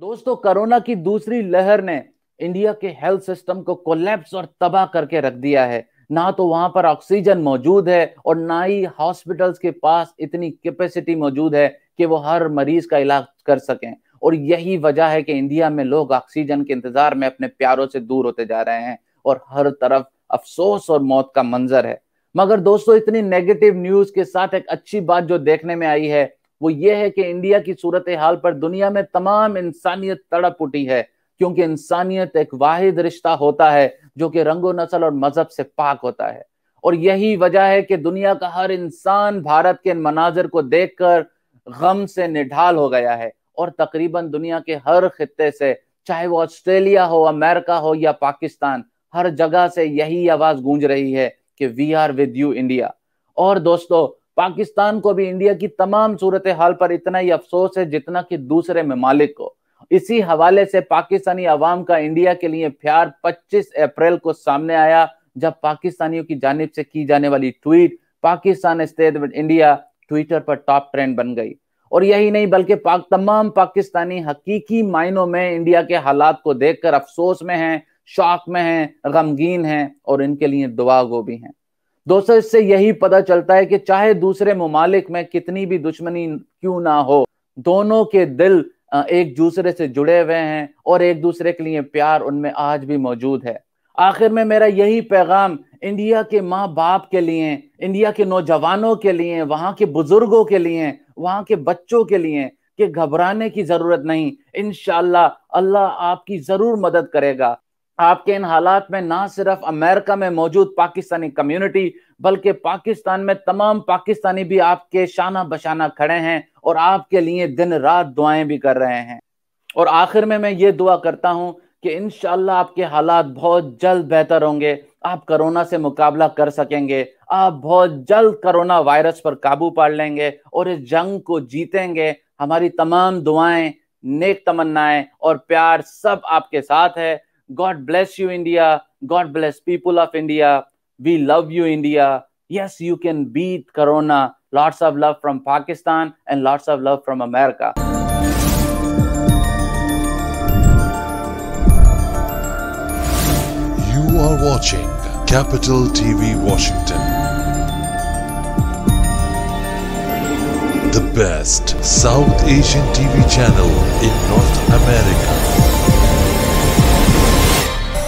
दोस्तों कोरोना की दूसरी लहर ने इंडिया के हेल्थ सिस्टम को कोलैप्स और तबाह करके रख दिया है ना तो वहां पर ऑक्सीजन मौजूद है और ना ही हॉस्पिटल्स के पास इतनी कैपेसिटी मौजूद है कि वो हर मरीज का इलाज कर सकें और यही वजह है कि इंडिया में लोग ऑक्सीजन के इंतजार में अपने प्यारों से दूर होते जा रहे हैं और हर तरफ अफसोस और मौत का मंजर है मगर दोस्तों इतनी नेगेटिव न्यूज के साथ एक अच्छी बात जो देखने में आई है वो ये है कि इंडिया की सूरत हाल पर दुनिया में तमाम इंसानियत तड़प उठी है क्योंकि इंसानियत एक वाहिद रिश्ता होता है जो कि रंगो नस्ल और मजहब से पाक होता है और यही वजह है कि दुनिया का हर इंसान भारत के इन मनाजर को देखकर गम से निढाल हो गया है और तकरीबन दुनिया के हर खत्े से चाहे वो ऑस्ट्रेलिया हो अमेरिका हो या पाकिस्तान हर जगह से यही आवाज गूंज रही है कि we are with you India और दोस्तों पाकिस्तान को भी इंडिया की तमाम सूरत हाल पर इतना ही अफसोस है जितना कि दूसरे ममालिक को इसी हवाले से पाकिस्तानी अवाम का इंडिया के लिए प्यार 25 अप्रैल को सामने आया जब पाकिस्तानियों की जानब से की जाने वाली tweet Pakistan state India Twitter पर टॉप ट्रेंड बन गई और यही नहीं बल्कि पाक तमाम पाकिस्तानी हकीकी मायनों में इंडिया के हालात को देखकर अफसोस में हैं शौक में हैं गमगीन हैं और इनके लिए दुआ गो भी हैं दोस्तों इससे यही पता चलता है कि चाहे दूसरे ममालिक में कितनी भी दुश्मनी क्यों ना हो दोनों के दिल एक दूसरे से जुड़े हुए हैं और एक दूसरे के लिए प्यार उनमें आज भी मौजूद है आखिर में मेरा यही पैगाम इंडिया के माँ बाप के लिए इंडिया के नौजवानों के लिए वहाँ के बुजुर्गों के लिए वहाँ के बच्चों के लिए कि घबराने की जरूरत नहीं इन अल्लाह आपकी जरूर मदद करेगा आपके इन हालात में ना सिर्फ अमेरिका में मौजूद पाकिस्तानी कम्युनिटी बल्कि पाकिस्तान में तमाम पाकिस्तानी भी आपके शाना बशाना खड़े हैं और आपके लिए दिन रात दुआएं भी कर रहे हैं और आखिर में मैं ये दुआ करता हूं कि इन आपके हालात बहुत जल्द बेहतर होंगे आप कोरोना से मुकाबला कर सकेंगे आप बहुत जल्द कोरोना वायरस पर काबू पा लेंगे और इस जंग को जीतेंगे हमारी तमाम दुआएं नेक तमन्नाएं और प्यार सब आपके साथ है God bless you, India. God bless people of India. We love you, India. Yes, you can beat Corona. Lots of love from Pakistan and lots of love from America. You are watching Capital TV Washington. The best South Asian TV channel in North America.